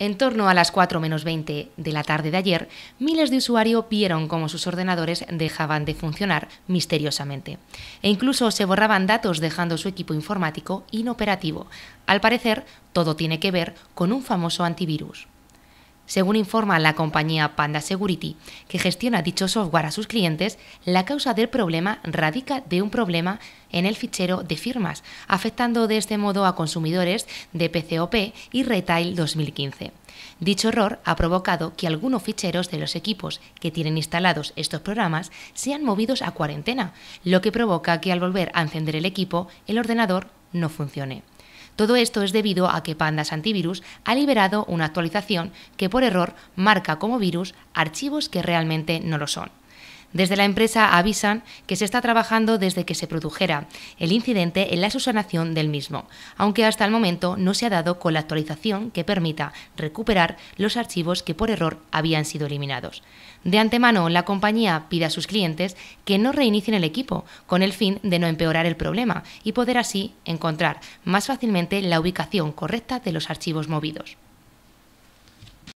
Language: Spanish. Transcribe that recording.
En torno a las 4 menos 20 de la tarde de ayer, miles de usuarios vieron cómo sus ordenadores dejaban de funcionar misteriosamente. E incluso se borraban datos dejando su equipo informático inoperativo. Al parecer, todo tiene que ver con un famoso antivirus. Según informa la compañía Panda Security, que gestiona dicho software a sus clientes, la causa del problema radica de un problema en el fichero de firmas, afectando de este modo a consumidores de PCOP y Retail 2015. Dicho error ha provocado que algunos ficheros de los equipos que tienen instalados estos programas sean movidos a cuarentena, lo que provoca que al volver a encender el equipo el ordenador no funcione. Todo esto es debido a que Pandas Antivirus ha liberado una actualización que por error marca como virus archivos que realmente no lo son. Desde la empresa avisan que se está trabajando desde que se produjera el incidente en la subsanación del mismo, aunque hasta el momento no se ha dado con la actualización que permita recuperar los archivos que por error habían sido eliminados. De antemano, la compañía pide a sus clientes que no reinicien el equipo con el fin de no empeorar el problema y poder así encontrar más fácilmente la ubicación correcta de los archivos movidos.